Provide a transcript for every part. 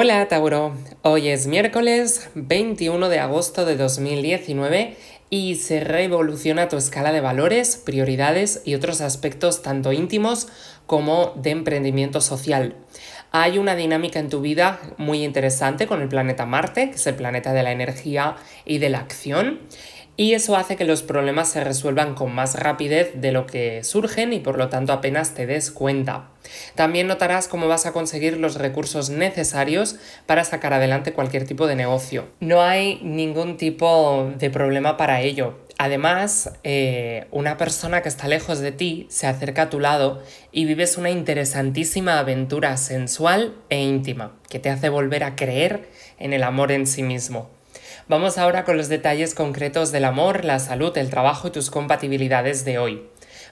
Hola Tauro, hoy es miércoles 21 de agosto de 2019 y se revoluciona tu escala de valores, prioridades y otros aspectos tanto íntimos como de emprendimiento social. Hay una dinámica en tu vida muy interesante con el planeta Marte, que es el planeta de la energía y de la acción, y eso hace que los problemas se resuelvan con más rapidez de lo que surgen y por lo tanto apenas te des cuenta. También notarás cómo vas a conseguir los recursos necesarios para sacar adelante cualquier tipo de negocio. No hay ningún tipo de problema para ello. Además, eh, una persona que está lejos de ti se acerca a tu lado y vives una interesantísima aventura sensual e íntima que te hace volver a creer en el amor en sí mismo. Vamos ahora con los detalles concretos del amor, la salud, el trabajo y tus compatibilidades de hoy.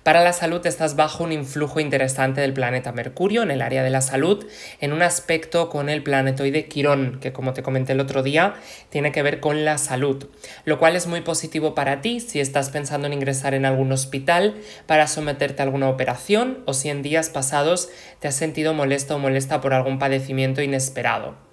Para la salud estás bajo un influjo interesante del planeta Mercurio en el área de la salud, en un aspecto con el planetoide Quirón, que como te comenté el otro día, tiene que ver con la salud, lo cual es muy positivo para ti si estás pensando en ingresar en algún hospital para someterte a alguna operación o si en días pasados te has sentido molesto o molesta por algún padecimiento inesperado.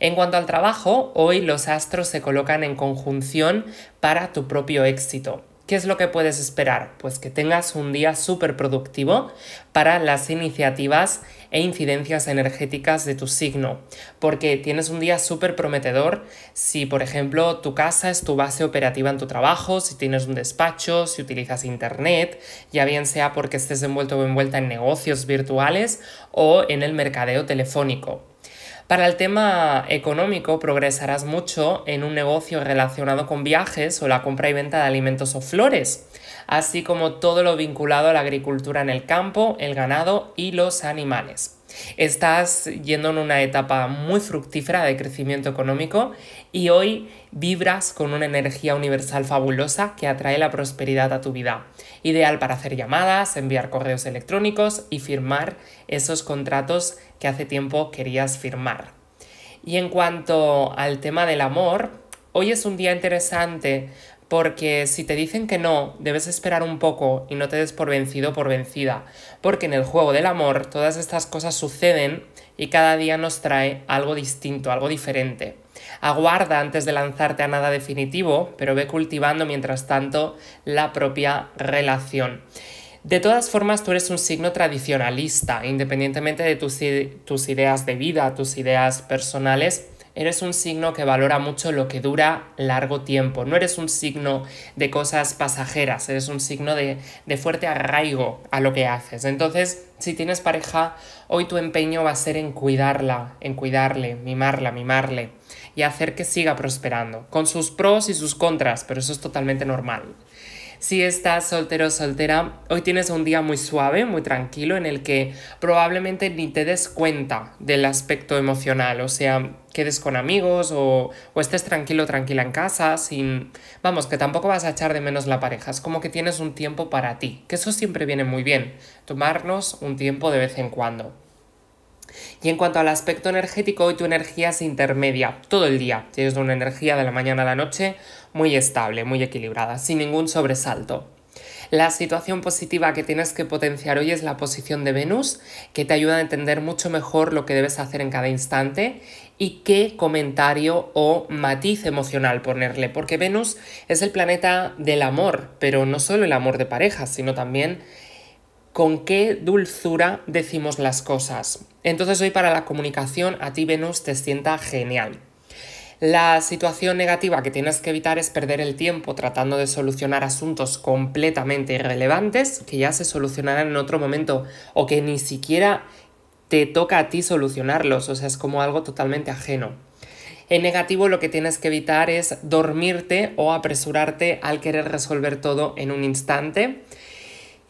En cuanto al trabajo, hoy los astros se colocan en conjunción para tu propio éxito. ¿Qué es lo que puedes esperar? Pues que tengas un día súper productivo para las iniciativas e incidencias energéticas de tu signo, porque tienes un día súper prometedor si, por ejemplo, tu casa es tu base operativa en tu trabajo, si tienes un despacho, si utilizas internet, ya bien sea porque estés envuelto o envuelta en negocios virtuales o en el mercadeo telefónico. Para el tema económico, progresarás mucho en un negocio relacionado con viajes o la compra y venta de alimentos o flores, así como todo lo vinculado a la agricultura en el campo, el ganado y los animales. Estás yendo en una etapa muy fructífera de crecimiento económico y hoy vibras con una energía universal fabulosa que atrae la prosperidad a tu vida. Ideal para hacer llamadas, enviar correos electrónicos y firmar esos contratos que hace tiempo querías firmar. Y en cuanto al tema del amor, hoy es un día interesante porque si te dicen que no, debes esperar un poco y no te des por vencido o por vencida, porque en el juego del amor todas estas cosas suceden y cada día nos trae algo distinto, algo diferente. Aguarda antes de lanzarte a nada definitivo, pero ve cultivando mientras tanto la propia relación. De todas formas, tú eres un signo tradicionalista, independientemente de tus, ideas de vida, tus ideas personales. Eres un signo que valora mucho lo que dura largo tiempo. No eres un signo de cosas pasajeras, eres un signo de, de, fuerte arraigo a lo que haces. Entonces, si tienes pareja, hoy tu empeño va a ser en cuidarla, en cuidarle, mimarla, mimarle y hacer que siga prosperando, con sus pros y sus contras, pero eso es totalmente normal. Si estás soltero o soltera, hoy tienes un día muy suave, muy tranquilo, en el que probablemente ni te des cuenta del aspecto emocional, o sea, quedes con amigos o, o estés tranquilo, tranquila en casa, sin... Vamos, que tampoco vas a echar de menos la pareja, es como que tienes un tiempo para ti, que eso siempre viene muy bien, tomarnos un tiempo de vez en cuando. Y en cuanto al aspecto energético, hoy tu energía es intermedia, todo el día. Tienes una energía de la mañana a la noche muy estable, muy equilibrada, sin ningún sobresalto. La situación positiva que tienes que potenciar hoy es la posición de Venus, que te ayuda a entender mucho mejor lo que debes hacer en cada instante y qué comentario o matiz emocional ponerle, porque Venus es el planeta del amor, pero no solo el amor de pareja, sino también con qué dulzura decimos las cosas. Entonces hoy para la comunicación a ti Venus te sienta genial. La situación negativa que tienes que evitar es perder el tiempo tratando de solucionar asuntos completamente irrelevantes que ya se solucionarán en otro momento o que ni siquiera te toca a ti solucionarlos, o sea, es como algo totalmente ajeno. En negativo lo que tienes que evitar es dormirte o apresurarte al querer resolver todo en un instante.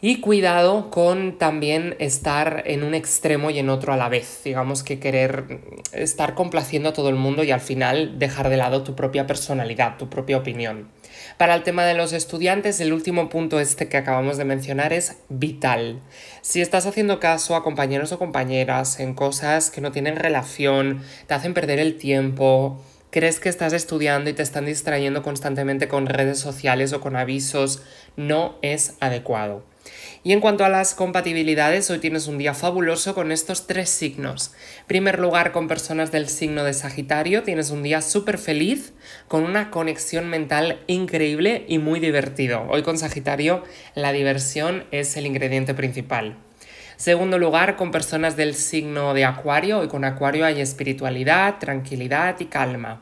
Y cuidado con también estar en un extremo y en otro a la vez. Digamos que querer estar complaciendo a todo el mundo y al final dejar de lado tu propia personalidad, tu propia opinión. Para el tema de los estudiantes, el último punto este que acabamos de mencionar es vital. Si estás haciendo caso a compañeros o compañeras en cosas que no tienen relación, te hacen perder el tiempo, crees que estás estudiando y te están distrayendo constantemente con redes sociales o con avisos, no es adecuado. Y en cuanto a las compatibilidades, hoy tienes un día fabuloso con estos tres signos. En primer lugar, con personas del signo de Sagitario, tienes un día súper feliz, con una conexión mental increíble y muy divertido. Hoy con Sagitario la diversión es el ingrediente principal. Segundo lugar, con personas del signo de Acuario, hoy con Acuario hay espiritualidad, tranquilidad y calma.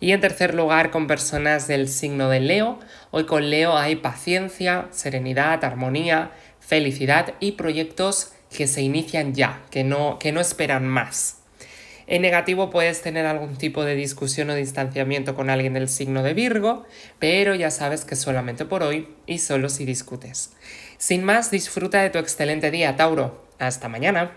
Y en tercer lugar, con personas del signo de Leo. Hoy con Leo hay paciencia, serenidad, armonía, felicidad y proyectos que se inician ya, que no, que no esperan más. En negativo puedes tener algún tipo de discusión o distanciamiento con alguien del signo de Virgo, pero ya sabes que solamente por hoy y solo si discutes. Sin más, disfruta de tu excelente día, Tauro. Hasta mañana.